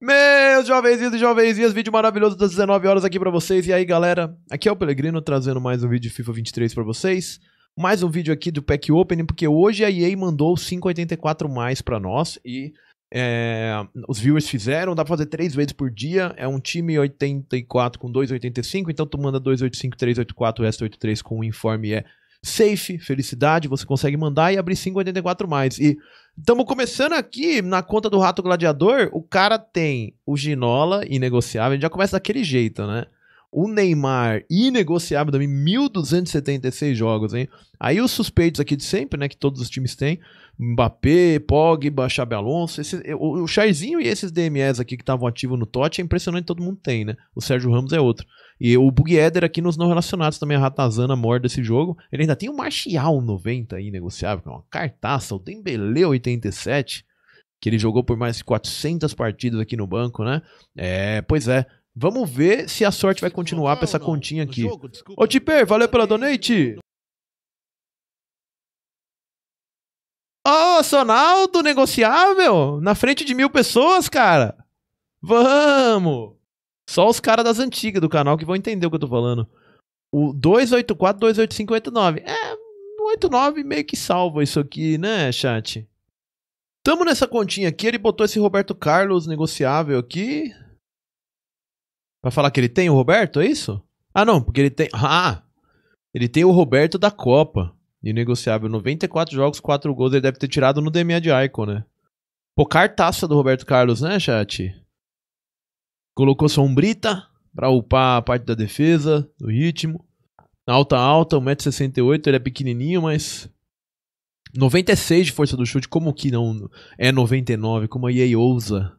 Meus jovenzinhos e jovenzinhas, vídeo maravilhoso das 19 horas aqui pra vocês. E aí, galera, aqui é o Pelegrino trazendo mais um vídeo de FIFA 23 pra vocês. Mais um vídeo aqui do Pack Opening, porque hoje a EA mandou 584 mais pra nós e é, os viewers fizeram. Dá pra fazer três vezes por dia. É um time 84 com 2,85, então tu manda 285, 384, s 83 com o informe é safe, felicidade. Você consegue mandar e abrir 584 mais. E Estamos começando aqui na conta do Rato Gladiador. O cara tem o Ginola inegociável. A gente já começa daquele jeito, né? O Neymar, inegociável também, 1.276 jogos, hein? Aí os suspeitos aqui de sempre, né? Que todos os times têm. Mbappé, Pogba, Xabi Alonso. Esse, o, o Charzinho e esses DMS aqui que estavam ativos no Totti, é impressionante, todo mundo tem, né? O Sérgio Ramos é outro. E o Bugueder aqui nos não relacionados também, a Ratazana morde esse jogo. Ele ainda tem o Martial 90 aí, negociável, que é uma cartaça. O Dembele 87, que ele jogou por mais de 400 partidas aqui no banco, né? É, pois é. Vamos ver se a sorte vai continuar para essa continha aqui. Ô, Tipper, valeu pela donate. Ô, oh, Sonaldo, negociável. Na frente de mil pessoas, cara. Vamos. Só os caras das antigas do canal que vão entender o que eu tô falando. O 284, 285, 89. É, 89 meio que salva isso aqui, né, chat? Tamo nessa continha aqui. Ele botou esse Roberto Carlos negociável aqui. Pra falar que ele tem o Roberto, é isso? Ah, não, porque ele tem. Ah! Ele tem o Roberto da Copa. Inegociável. 94 jogos, 4 gols. Ele deve ter tirado no DMA de Icon, né? Pô, cartaça do Roberto Carlos, né, chat? Colocou sombrita pra upar a parte da defesa, do ritmo. Alta, alta, 1,68m. Ele é pequenininho, mas 96 de força do chute, como que não é 99? Como a EA ousa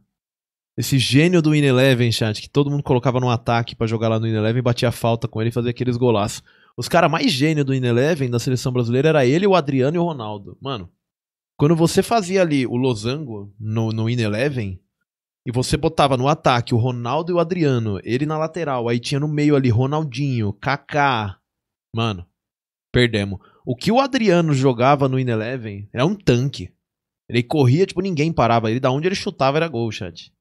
esse gênio do In Eleven, chat, que todo mundo colocava no ataque para jogar lá no In Eleven, batia falta com ele e fazia aqueles golaços. Os caras mais gênio do In Eleven da seleção brasileira era ele, o Adriano e o Ronaldo. Mano, quando você fazia ali o losango no, no In Eleven, e você botava no ataque o Ronaldo e o Adriano, ele na lateral, aí tinha no meio ali Ronaldinho, Kaká. Mano, perdemos. O que o Adriano jogava no In Eleven era um tanque. Ele corria, tipo, ninguém parava. Ele, da onde ele chutava era gol, chat.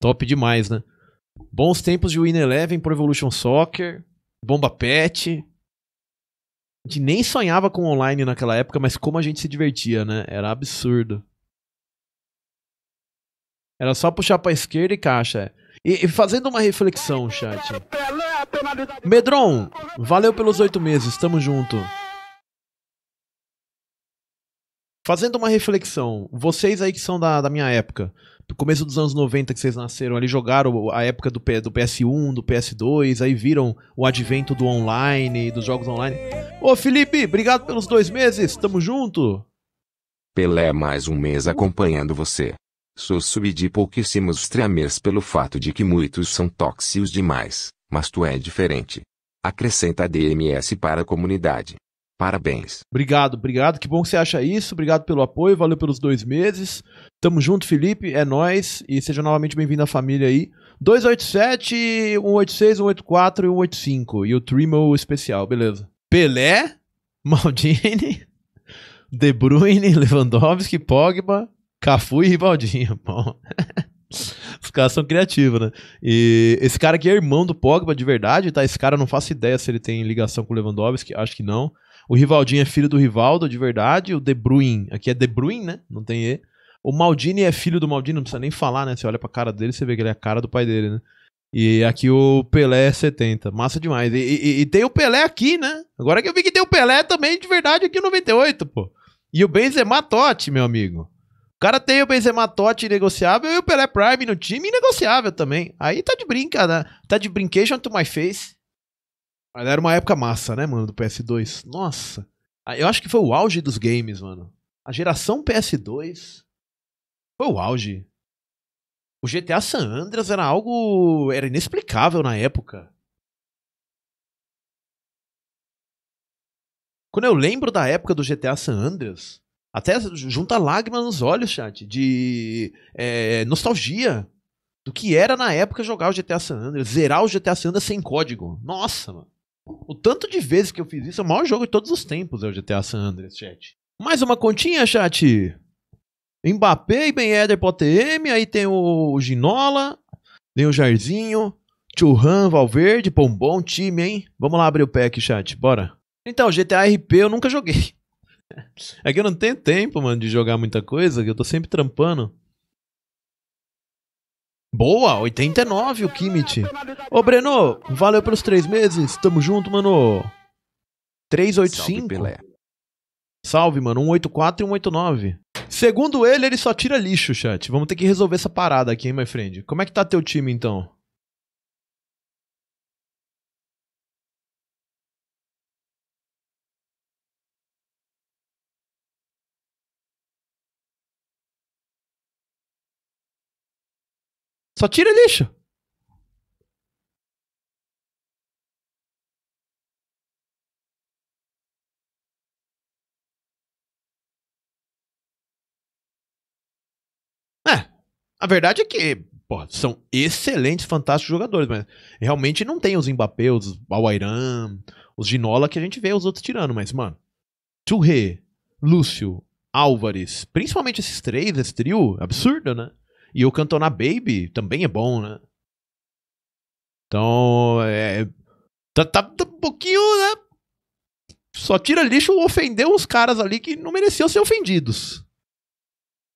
Top demais, né? Bons tempos de Win Eleven pro Evolution Soccer, Bomba Pet. A gente nem sonhava com online naquela época, mas como a gente se divertia, né? Era absurdo. Era só puxar pra esquerda e caixa. É. E, e fazendo uma reflexão, chat. Medron, valeu pelos oito meses, tamo junto. Fazendo uma reflexão, vocês aí que são da, da minha época, do começo dos anos 90 que vocês nasceram ali, jogaram a época do, do PS1, do PS2, aí viram o advento do online, dos jogos online. Ô Felipe, obrigado pelos dois meses, tamo junto! Pelé mais um mês acompanhando você. Sou sub de pouquíssimos streamers pelo fato de que muitos são tóxicos demais, mas tu é diferente. Acrescenta DMS para a comunidade. Parabéns. Obrigado, obrigado. Que bom que você acha isso. Obrigado pelo apoio, valeu pelos dois meses. Tamo junto, Felipe. É nós E seja novamente bem-vindo à família aí. 287, 186, 184 e 185. E o Trimo especial, beleza. Pelé, Maldini, De Bruyne, Lewandowski, Pogba, Cafu e Ribaldinho. Bom. Os caras são criativos, né? E esse cara aqui é irmão do Pogba de verdade, tá? Esse cara não faço ideia se ele tem ligação com o Lewandowski, acho que não. O Rivaldinho é filho do Rivaldo de verdade. O De Bruyne, aqui é De Bruyne, né? Não tem E. O Maldini é filho do Maldini, não precisa nem falar, né? Você olha pra cara dele, você vê que ele é a cara do pai dele, né? E aqui o Pelé é 70. Massa demais. E, e, e, tem o Pelé aqui, né? Agora que eu vi que tem o Pelé também de verdade aqui no 98, pô. E o Benzema é Totti, meu amigo. O cara tem o Benzema Totti negociável e o Pelé Prime no time negociável também. Aí tá de brinca, né? Tá de brincation to my face. Mas era uma época massa, né, mano, do PS2. Nossa. Ah, eu acho que foi o auge dos games, mano. A geração PS2 foi o auge. O GTA San Andreas era algo. era inexplicável na época. Quando eu lembro da época do GTA San Andreas, até junta lágrimas nos olhos, chat, de é, nostalgia do que era na época jogar o GTA San Andreas, zerar o GTA San Andreas sem código. Nossa, mano. O tanto de vezes que eu fiz isso, é o maior jogo de todos os tempos é o GTA San Andreas, chat. Mais uma continha, chat. Mbappé e Ben Eder pro ATM, aí tem o Ginola, tem o Jairzinho, Churran, Valverde, pô, bom time, hein? Vamos lá abrir o pack, chat, bora. Então, GTA RP eu nunca joguei. É que eu não tenho tempo, mano, de jogar muita coisa, que eu tô sempre trampando. Boa, 89 o Kimit. Ô, Breno, valeu pelos três meses. Tamo junto, mano. 385. Salve, Pelé. Salve, mano. 184 e 189. Segundo ele, ele só tira lixo, chat. Vamos ter que resolver essa parada aqui, hein, my friend. Como é que tá teu time, então? Só tira lixo. É, a verdade é que pô, são excelentes, fantásticos jogadores, mas realmente não tem os Mbappé, os Awairan, os Ginola que a gente vê os outros tirando, mas, mano, Touré, Lúcio, Álvares, principalmente esses três, esse trio, absurdo, né? E o Cantona Baby também é bom, né? Então, é. Tá, tá, tá um pouquinho, né? Só tira lixo ofendeu uns caras ali que não mereciam ser ofendidos.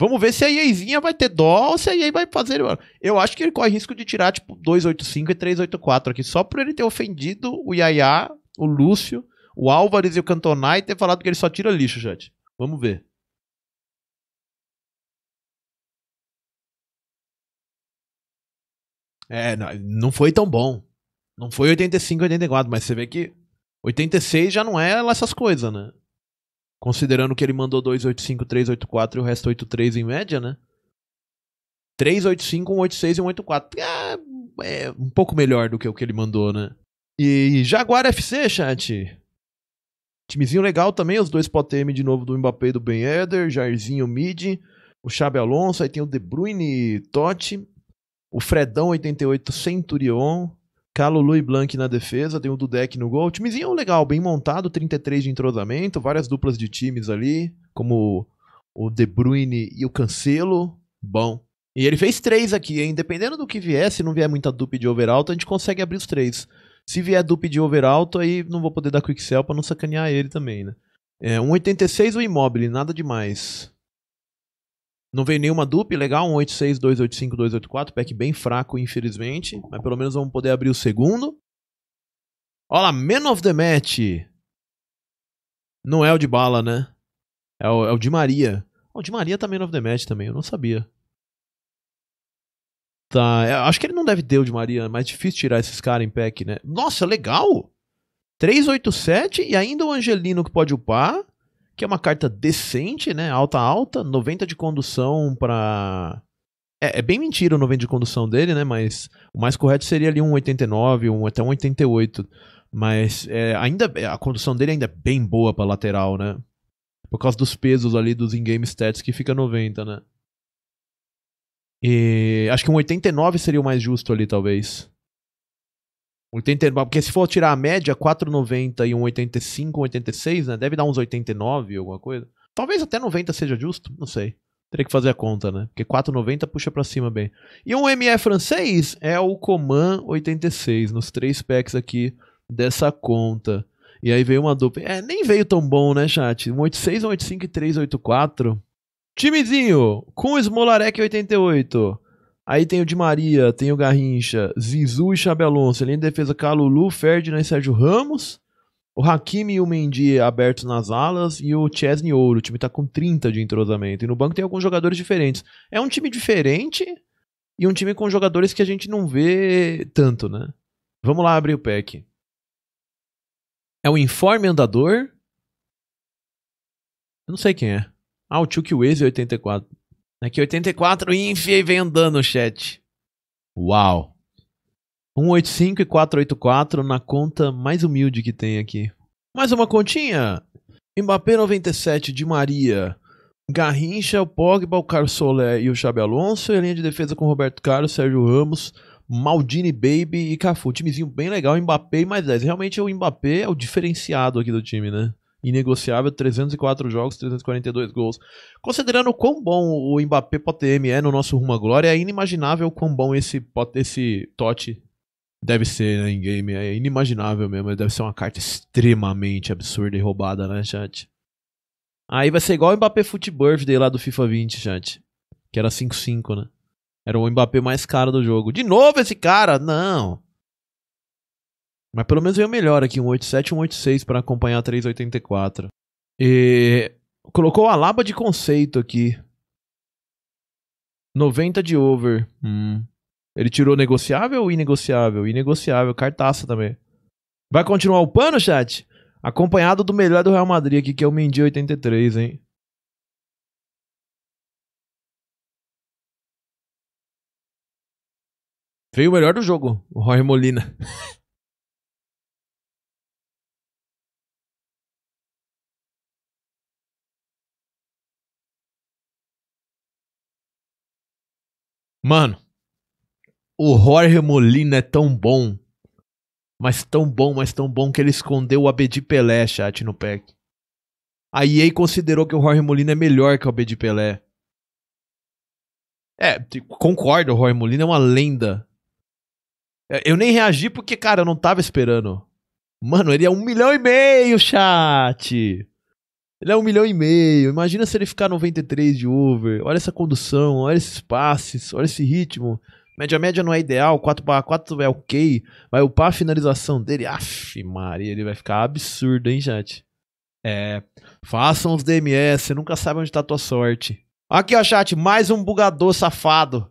Vamos ver se a Yeizinha vai ter dó ou se a EA vai fazer. Eu acho que ele corre risco de tirar, tipo, 285 e 384 aqui, só por ele ter ofendido o Yaya, o Lúcio, o Álvares e o Cantonai e ter falado que ele só tira lixo, gente. Vamos ver. É, não foi tão bom. Não foi 85, 84, mas você vê que 86 já não é lá essas coisas, né? Considerando que ele mandou 285, 384 e o resto 83 em média, né? 385, 186 e 184. É, é um pouco melhor do que o que ele mandou, né? E Jaguar FC, chat. Timezinho legal também, os dois POTM de novo do Mbappé e do Ben Eder, Jairzinho Mid, o Xabi Alonso, aí tem o De Bruyne, e Totti, o Fredão 88 Centurion, Calo Louis Blanc na defesa, tem o Dudek no gol. O timezinho legal, bem montado, 33 de entrosamento, várias duplas de times ali, como o De Bruyne e o Cancelo. Bom. E ele fez três aqui, hein? Dependendo do que vier, se não vier muita dupla de overalto, a gente consegue abrir os três. Se vier dupla de overalto, aí não vou poder dar quick sell pra não sacanear ele também, né? É, 1,86 o Immobile, nada demais. Não veio nenhuma dupe, legal, um 285, 284, pack bem fraco, infelizmente, mas pelo menos vamos poder abrir o segundo. Olha lá, Man of the Match. Não é o de bala, né? É o, é o de Maria. O de Maria tá Man of the Match também, eu não sabia. Tá, é, acho que ele não deve ter o de Maria, é mais difícil tirar esses caras em pack, né? Nossa, legal! 387 e ainda o Angelino que pode upar que é uma carta decente, né? Alta, alta, 90 de condução para é, é, bem mentira o 90 de condução dele, né? Mas o mais correto seria ali um 89, um, até um 88. Mas é, ainda é, a condução dele ainda é bem boa para lateral, né? Por causa dos pesos ali dos in-game stats que fica 90, né? E acho que um 89 seria o mais justo ali, talvez. 80, porque se for tirar a média, 4,90 e 1,85, 1,86, né? Deve dar uns 89, alguma coisa. Talvez até 90 seja justo, não sei. Teria que fazer a conta, né? Porque 4,90 puxa para cima bem. E um ME francês é o Coman 86, nos três packs aqui dessa conta. E aí veio uma dupla. É, nem veio tão bom, né, chat? 186, 185 e 384. Timezinho, com o Smolarek 88. Aí tem o Di Maria, tem o Garrincha, Zizu e Xabi Alonso. Ali em defesa, Calulu, Ferdinand e Sérgio Ramos. O Hakimi e o Mendy abertos nas alas e o Chesney Ouro. O time tá com 30 de entrosamento. E no banco tem alguns jogadores diferentes. É um time diferente e um time com jogadores que a gente não vê tanto, né? Vamos lá abrir o pack. É o Informe Andador. Eu não sei quem é. Ah, o Tio Waze 84. Aqui, 84 inf e vem andando o chat. Uau! 185 e 484 na conta mais humilde que tem aqui. Mais uma continha? Mbappé 97, de Maria. Garrincha, o Pogba, o Carlos Solé e o Xabi Alonso. E a linha de defesa com Roberto Carlos, Sérgio Ramos, Maldini Baby e Cafu. Timezinho bem legal, Mbappé e mais 10. Realmente o Mbappé é o diferenciado aqui do time, né? inegociável, 304 jogos, 342 gols. Considerando o quão bom o Mbappé Potem é no nosso rumo à glória, é inimaginável o quão bom esse, esse Totti deve ser né, em game. É inimaginável mesmo, deve ser uma carta extremamente absurda e roubada, né, chat? Aí vai ser igual o Mbappé Foot lá do FIFA 20, chat. Que era 5-5, né? Era o Mbappé mais caro do jogo. De novo esse cara? Não. Mas pelo menos veio melhor aqui, um 87 e um 86 para acompanhar a 384. E colocou a laba de conceito aqui. 90 de over. Hum. Ele tirou negociável ou inegociável? Inegociável, cartaça também. Vai continuar o pano, chat? Acompanhado do melhor do Real Madrid aqui, que é o Mendy 83, hein? Veio o melhor do jogo, o Roy Molina. Mano, o Jorge Molina é tão bom, mas tão bom, mas tão bom que ele escondeu o Abedi Pelé, chat, no pack. A EA considerou que o Jorge Molina é melhor que o Abedi Pelé. É, concordo, o Jorge Molina é uma lenda. É, eu nem reagi porque, cara, eu não tava esperando. Mano, ele é um milhão e meio, chat! Ele é um milhão e meio. Imagina se ele ficar 93 de over. Olha essa condução, olha esses passes, olha esse ritmo. Média média não é ideal, 4x4 é ok. Vai upar a finalização dele. Aff, Maria, ele vai ficar absurdo, hein, chat? É. Façam os DMS, você nunca sabe onde tá a tua sorte. Aqui, ó, chat, mais um bugador safado.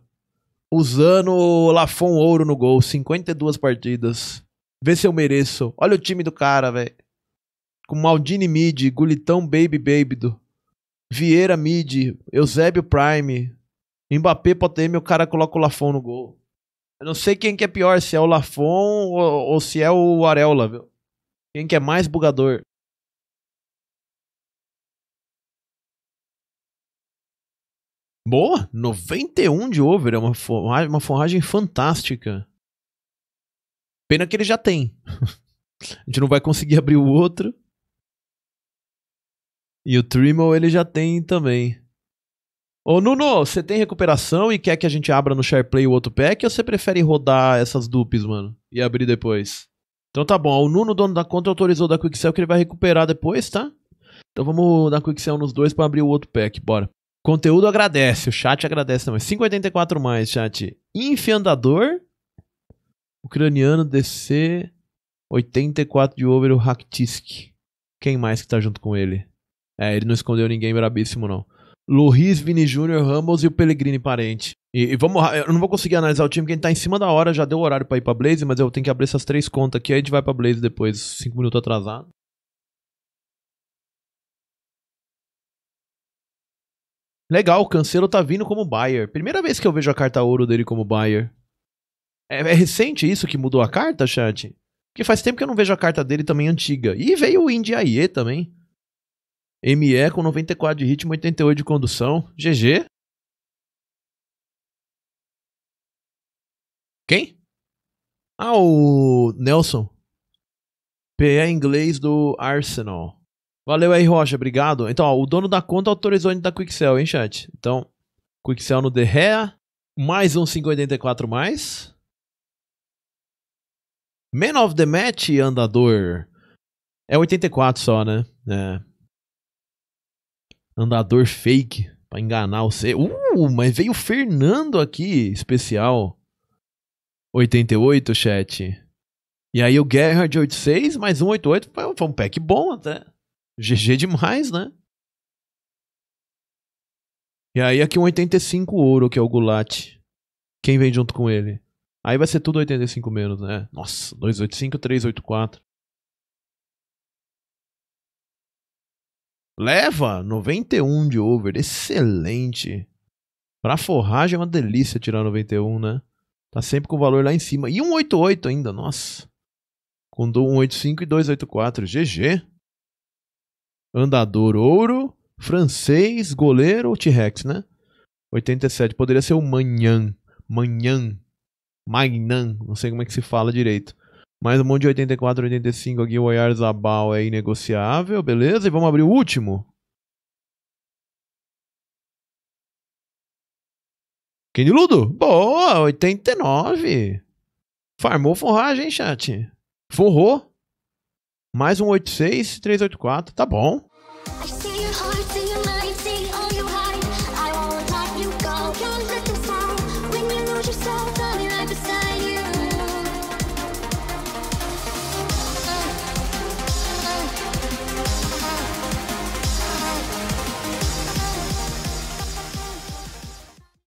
Usando o Lafon Ouro no gol. 52 partidas. Vê se eu mereço. Olha o time do cara, velho com Maldini Mid, Gulitão Baby Baby, do Vieira Mid, Eusébio Prime, Mbappé Potemi, o cara coloca o Lafon no gol. Eu não sei quem que é pior, se é o Lafon ou, ou se é o Areola, viu? Quem que é mais bugador? Boa! 91 de over, é uma forragem, uma forragem fantástica. Pena que ele já tem. A gente não vai conseguir abrir o outro. E o Tremel ele já tem também. Ô Nuno, você tem recuperação e quer que a gente abra no SharePlay o outro pack ou você prefere rodar essas dupes, mano? E abrir depois? Então tá bom, o Nuno, dono da conta, autorizou da Quicksell que ele vai recuperar depois, tá? Então vamos dar Quicksell nos dois para abrir o outro pack, bora. Conteúdo agradece, o chat agradece também. 584 mais, chat. Enfiandador. Ucraniano DC. 84 de over o Haktisk. Quem mais que tá junto com ele? É, ele não escondeu ninguém brabíssimo, não. Luiz, Vini Júnior, Ramos e o Pellegrini parente. E, e, vamos, eu não vou conseguir analisar o time porque a gente tá em cima da hora, já deu o horário para ir pra Blaze, mas eu tenho que abrir essas três contas aqui, aí a gente vai pra Blaze depois, cinco minutos atrasado. Legal, o Cancelo tá vindo como Bayer. Primeira vez que eu vejo a carta ouro dele como Bayer. É, é recente isso que mudou a carta, chat? Porque faz tempo que eu não vejo a carta dele também antiga. E veio o Indy Aie também. ME com 94 de ritmo, 88 de condução. GG. Quem? Ah, o Nelson. PE é inglês do Arsenal. Valeu aí, Rocha. Obrigado. Então, ó, o dono da conta autorizou a gente da Quicksell, hein, chat? Então, Quicksell no Derrea. Mais um 584 mais. Man of the Match, andador. É 84 só, né? É andador fake para enganar você. Uh, mas veio o Fernando aqui, especial. 88, chat. E aí o Gerhard 86 mais 188 foi um pack bom até. GG demais, né? E aí aqui um 85 ouro, que é o Gulat. Quem vem junto com ele? Aí vai ser tudo 85 menos, né? Nossa, 285, 384. Leva 91 de over, excelente. Pra forragem é uma delícia tirar 91, né? Tá sempre com o valor lá em cima. E 188 ainda, nossa. Com 185 e 284, GG. Andador ouro, francês, goleiro, T-Rex, né? 87, poderia ser o Manhã. Manhã. Magnan, não sei como é que se fala direito. Mais um monte de 84, 85 aqui. O Zabal é inegociável, beleza? E vamos abrir o último. Ludo, Boa, 89. Farmou forragem, hein, chat? Forrou. Mais um 86, 384. Tá bom.